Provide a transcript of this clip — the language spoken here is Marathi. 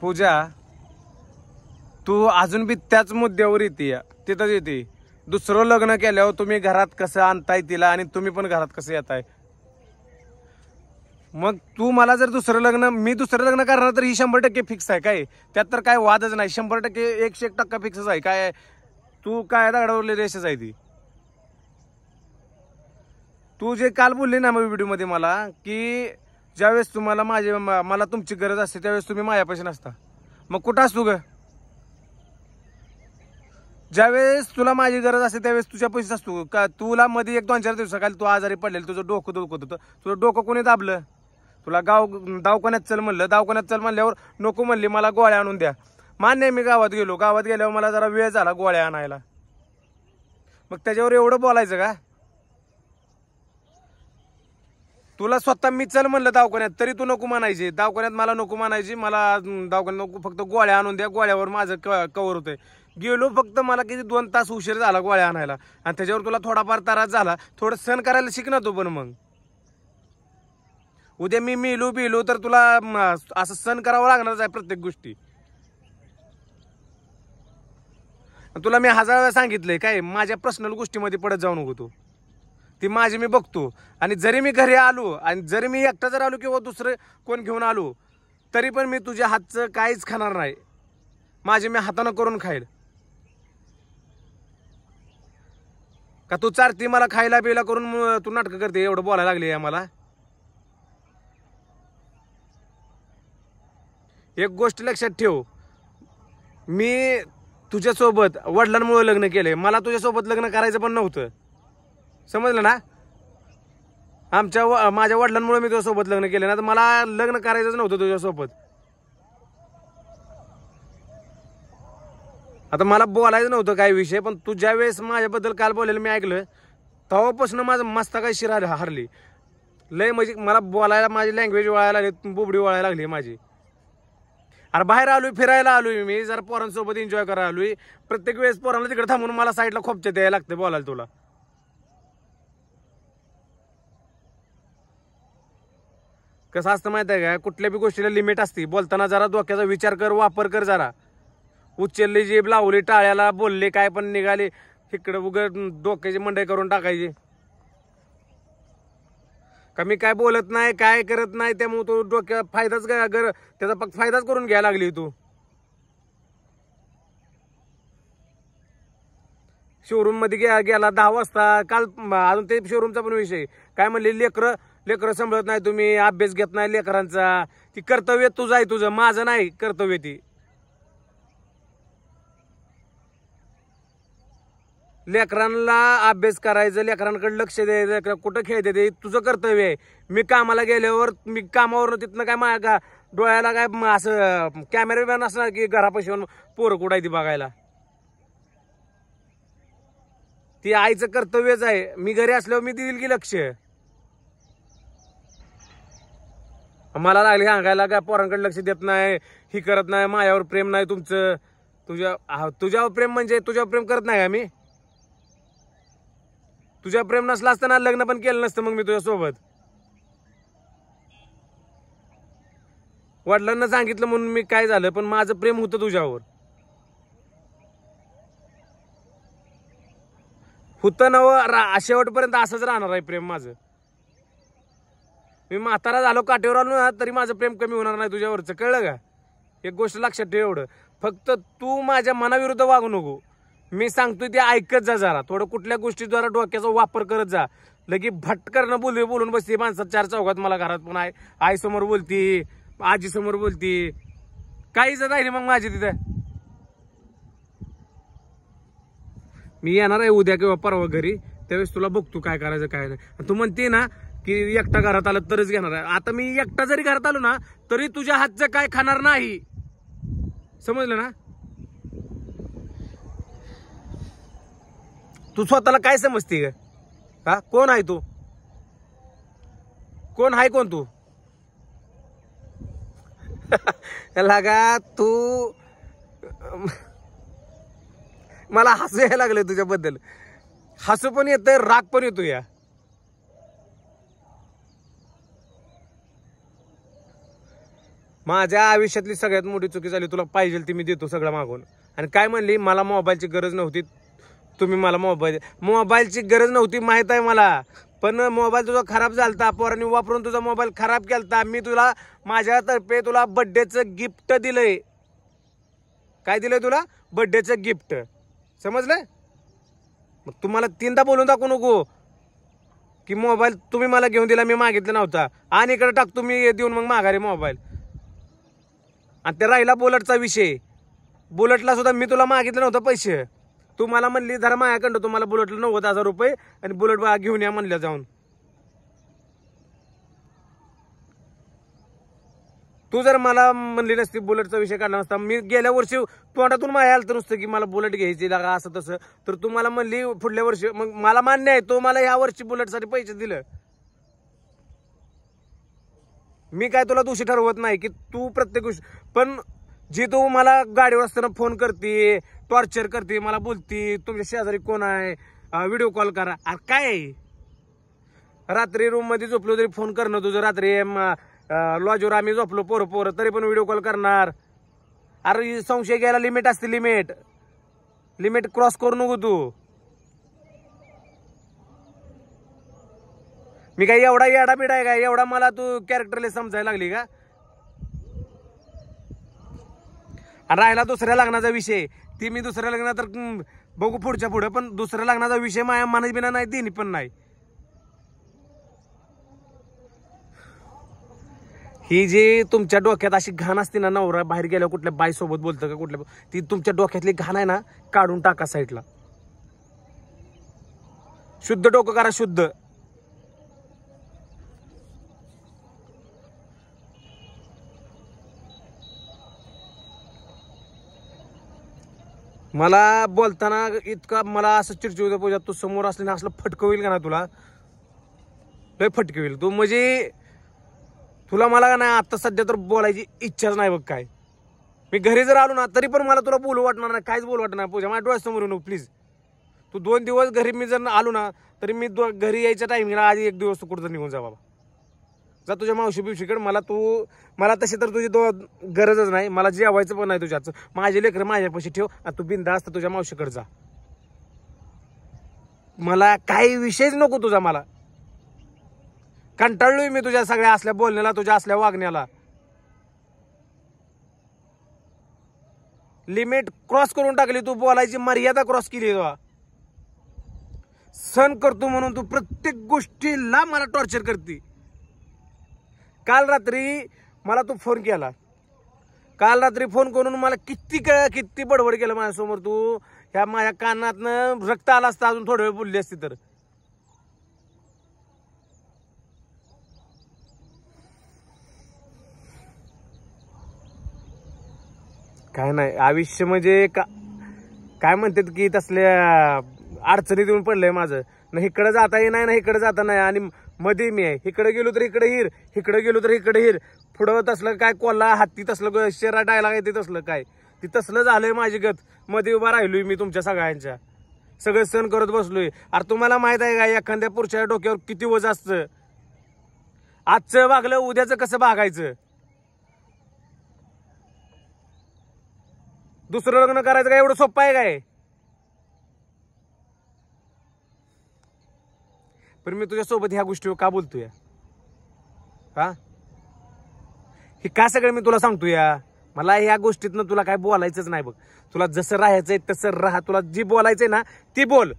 पूजा तू अजून बी त्याच मुद्द्यावर येते तिथंच येते दुसरं लग्न केल्यावर तुम्ही घरात कसं आणताय तिला आणि तुम्ही पण घरात कसं येताय मग तू मला जर दुसरं लग्न मी दुसरं लग्न करणार तर ही शंभर टक्के फिक्स आहे काय त्यात तर काय वादच नाही शंभर टक्के एकशे एक टक्का फिक्सच आहे काय तू काय दागडावरली रेषच आहे ती तू जे काल बोलली ना मग व्हिडिओमध्ये मला की ज्यावेळेस तुम्हाला माझे मला तुमची गरज असते त्यावेळेस तुम्ही माझ्यापाशी नसता मग कुठं असतो ग ज्यावेळेस तुला माझी गरज असते त्यावेळेस तुझ्या पैसे असतो का तुला मध्ये एक दोन चार दिवसाखाली तू आजारी पडलेलं तुझं डोकं दुखत होतं तुझं डोकं कोणी दाबलं तुला गाव दवाखान्यात चल म्हणलं दवाखान्यात चल म्हणल्यावर नको म्हणली मला गोळ्या आणून द्या मान्य मी गावात गेलो गावात गेल्यावर मला जरा वेळ झाला गोळ्या आणायला मग त्याच्यावर एवढं बोलायचं का तुला स्वतः मी चल म्हणलं दवाखान्यात तरी तू नको मानायचे दवाखान्यात मला नको म्हणायची मला दवाखान्यात नको फक्त गोळ्या आणून द्या गोळ्यावर माझं कवर होतंय गेलो फक्त मला किती दोन तास उशीर झाला गोळ्या आणायला आणि त्याच्यावर तुला थोडाफार त्रास झाला थोडं सण करायला शिक तो पण मग उद्या मी मिलो बिलो तर तुला असं सण करावं लागणारच आहे प्रत्येक गोष्टी तुला मी हजार वेळा सांगितलंय काय माझ्या पर्सनल गोष्टीमध्ये पडत जाऊ नको तू ती माझी मी बघतो आणि जरी मी घरी आलो आणि जरी मी एकटा जर आलो किंवा दुसरं कोण घेऊन आलो तरी पण मी तुझ्या हातचं काहीच खाणार नाही माझे मी हातानं करून खाईल का तू चार ती मला खायला पियला करून तू नाटकं करते एवढं बोलायला लागले आहे मला एक गोष्ट लक्षात ठेव मी तुझ्यासोबत वडिलांमुळे लग्न केले मला तुझ्यासोबत लग्न करायचं पण नव्हतं समजलं ना आमच्या माझ्या वडिलांमुळे मी तुझ्यासोबत लग्न केलं ना तर मला लग्न करायचंच नव्हतं तुझ्यासोबत आता मला बोलायचं नव्हतं काही विषय पण तू ज्या वेळेस माझ्याबद्दल काल बोलायला मी ऐकलं तेव्हापासून माझं मस्त काही शिरा हरली लय म्हणजे मला बोलायला माझी लँग्वेज वळायला लागली बुबडी वळायला लागली माझी अरे बाहेर आलोय फिरायला आलोय मी जरा पोरांसोबत एन्जॉय करायला आलोय प्रत्येक वेळेस पोरांना तिकडे थांबून मला साईडला खोपच्या द्यायला लागते बोलायला तुला कसं असतं माहिती आहे का कुठल्या बी गोष्टीला लिमिट असते बोलताना जरा डोक्याचा विचार कर वापर कर जरा उचलली जीब लावली टाळ्याला बोलले काय पण निघाले इकडं उघड डोक्याची मंडई करून टाकायची मी काय बोलत नाही काय करत नाही त्यामुळे तू डोक्या फायदाच कर त्याचा फक्त फायदाच करून घ्यायला लागली तू शोरूम मध्ये गेला दहा वाजता काल अजून ते शोरूमचा पण विषय काय म्हणले लेकरं लेकरं सांभाळत नाही तुम्ही अभ्यास घेत नाही लेकरांचा ती कर्तव्य तुझं आहे तुझं माझं नाही कर्तव्य ती लेकरांना अभ्यास करायचं लेकरांकडे लक्ष द्यायचं लेकर कुठं खेळते ते तुझं कर्तव्य आहे मी कामाला गेल्यावर मी कामावर तिथनं काय मा का डोळ्याला काय असं कॅमेरा असणार की घरापाशी पोरं कुठं ती बघायला ती आईचं कर्तव्यच आहे मी घरी असल्यावर मी देईल की लक्ष मला लागले सांगायला काय पोरांकडे लक्ष देत नाही ही करत नाही माझ्यावर प्रेम नाही तुमचं तुझ्या तुझ्यावर प्रेम म्हणजे तुझ्यावर प्रेम करत नाही का मी तुझ्या प्रेम नसला असताना लग्न पण केलं नसतं मग मी तुझ्यासोबत वडिलांना सांगितलं म्हणून मी काय झालं पण माझं प्रेम होतं तुझ्यावर होतं ना शेवटपर्यंत असंच राहणार आहे प्रेम माझं मी म्हातारा झालो काठेवर आलो ना तरी माझं प्रेम कमी होणार नाही तुझ्यावरचं कळलं का एक गोष्ट लक्षात ठेव एवढं फक्त तू माझ्या मनाविरुद्ध वागू नको मी सांगतोय ते ऐकत जा जरा थोडं कुठल्या गोष्टीद्वारा डोक्याचा वापर करत जा लगी भटकरनं बोलवे बोलून बसते माणसात चार चौघात मला घरात पण आई आईसमोर बोलती आजीसमोर बोलती काही जर राहिली मग माझी तिथं मी येणार आहे उद्या किंवा परवा घरी त्यावेळेस तुला बघतो काय करायचं काय नाही तू म्हणते ना की एकटा घरात आलं तरच घेणार आहे आता मी एकटा जरी घरात आलो ना तरी तुझ्या हातचं काय खाणार नाही समजलं ना तू स्वतःला काय समजते ग का कोण आहे तू कोण आहे कोण तू लागा तू मला हसू यायला लागलं तुझ्याबद्दल हसू पण येतं राग पण येतो या माझ्या आयुष्यातली सगळ्यात मोठी चुकी झाली तुला पाहिजे ती मी देतो सगळं मागून आणि काय म्हणली मला मोबाईलची गरज नव्हती तुम्ही मला मोबाईल मोबाईलची गरज नव्हती माहीत आहे मला पण मोबाईल तुझा खराब होता पोरांनी वापरून तुझा मोबाईल खराब केलता मी तुला माझ्यातर्फे तुला बड्डेचं गिफ्ट दिलंय काय दिलंय तुला बड्डेचं गिफ्ट समजलं मग तुम्हाला तीनदा बोलून दाखवू नको की मोबाईल तुम्ही मला घेऊन दिला मी मागितला नव्हता आणि इकडे टाकतो मी देऊन मग माघारे मोबाईल आणि ते राहिला बुलटचा विषय बुलेटला सुद्धा मी तुला मागितलं नव्हतं पैसे तू मला म्हणली जरा माझ्याकडं तुम्हाला बुलेटला नव्वद हजार रुपये आणि बुलेट घेऊन या म्हणलं जाऊन तू जर मला म्हणली नसती बुलेटचा विषय काढला नसता मी गेल्या वर्षी तोंडातून माझ्या आलं तर नुसतं की मला बुलेट घ्यायची लागा असं तसं तर तू मला म्हणली पुढल्या वर्षी मग मला मान्य आहे तो मला या वर्षी बुलेटसाठी पैसे दिलं मी काय तुला दोषी ठरवत नाही की तू प्रत्येक गोष्ट पण जी तू मला गाडीवर असताना फोन करते टॉर्चर करते मला बोलती तुमच्या शेजारी कोण आहे व्हिडिओ कॉल करा अरे काय रात्री रूममध्ये झोपलो तरी फोन करणं तुझं रात्री लॉजवर आम्ही झोपलो पोर पोर तरी पण व्हिडिओ कॉल करणार अरे संशय घ्यायला लिमिट असते लिमिट लिमिट क्रॉस करू नको तू मी काय एवढा येडा बिडा आहे का एवढा मला तू कॅरेक्टरला समजायला लागली का अरे राहिला दुसऱ्या लग्नाचा विषय ती मी दुसऱ्या लग्नात तर बघू पुढच्या पुढे पण दुसऱ्या लग्नाचा विषय माया मनात बिना नाही तिने पण नाही ही जी तुमच्या डोक्यात अशी घाण असते ना नवरा बाहेर गेल्यावर कुठल्या बाईसोबत बोलतं का कुठल्या ती तुमच्या डोक्यातली घाण आहे ना काढून टाका साईडला शुद्ध डोकं करा शुद्ध मला बोलताना इतका मला असं चिडचिड पूजा तू समोर ना असलं फटकं होईल का ना तुला लय फटकविल होईल तू म्हणजे तुला मला का नाही आत्ता सध्या तर बोलायची इच्छाच नाही बघ काय मी घरी जर आलो ना तरी पण मला तुला बोलू वाटणार नाही काहीच बोलू वाटणार नाही पूजा माझ्या डोळ्यासमोर येऊ प्लीज तू दोन दिवस घरी मी जर आलो ना तरी मी घरी यायच्या टायमिंगला आधी एक दिवस तू कुठं निघून जा बाबा जा तुझ्या मावशी बिवशीकडे मला तू मला तशी तर तुझी तो गरजच नाही मला जेवायचं पण नाही तुझ्याचं माझे लेकर माझ्यापाशी ठेव तू बिंदास असता तुझ्या मावशीकडे जा मला काही विषयच नको तुझा मला कंटाळलोय मी तुझ्या सगळ्या असल्या बोलण्याला तुझ्या असल्या वागण्याला लिमिट क्रॉस करून टाकली तू बोलायची मर्यादा क्रॉस केली तुला सण करतो म्हणून तू प्रत्येक गोष्टीला मला टॉर्चर करते काल रात्री मला तू फोन केला काल रात्री फोन करून मला किती किती बडबड केलं माझ्यासमोर तू ह्या माझ्या कानातनं रक्त आला असता अजून थोडं वेळ बोलली असती तर काय नाही आयुष्य म्हणजे का काय म्हणतात की तसल्या अडचणीत येऊन पडलंय माझं नाही इकडं जाता येणार नाही इकडं जाता नाही आणि मध्ये मी आहे इकडे गेलो तर इकडे हिर इकडे गेलो तर इकडे हिर पुढं तसलं काय कोल्हा हत्ती तसलं शेरा डायला येते तसलं काय ती तसलं झालंय माझी गत मध्ये उभा राहिलोय मी तुमच्या सगळ्यांच्या सगळं सण करत बसलोय अरे तुम्हाला माहित आहे का एखाद्या पुरुषाच्या डोक्यावर किती वज असतं आजचं भागलं उद्याचं कसं भागायचं दुसरं लग्न करायचं काय एवढं सोपं आहे काय पण मी तुझ्यासोबत ह्या गोष्टीवर का बोलतोय हा हे का सगळं मी तुला सांगतो या मला ह्या गोष्टीतनं तुला काय बोलायचंच नाही बघ तुला जसं राहायचंय तसं राहा तुला जी बोलायचंय ना ती बोल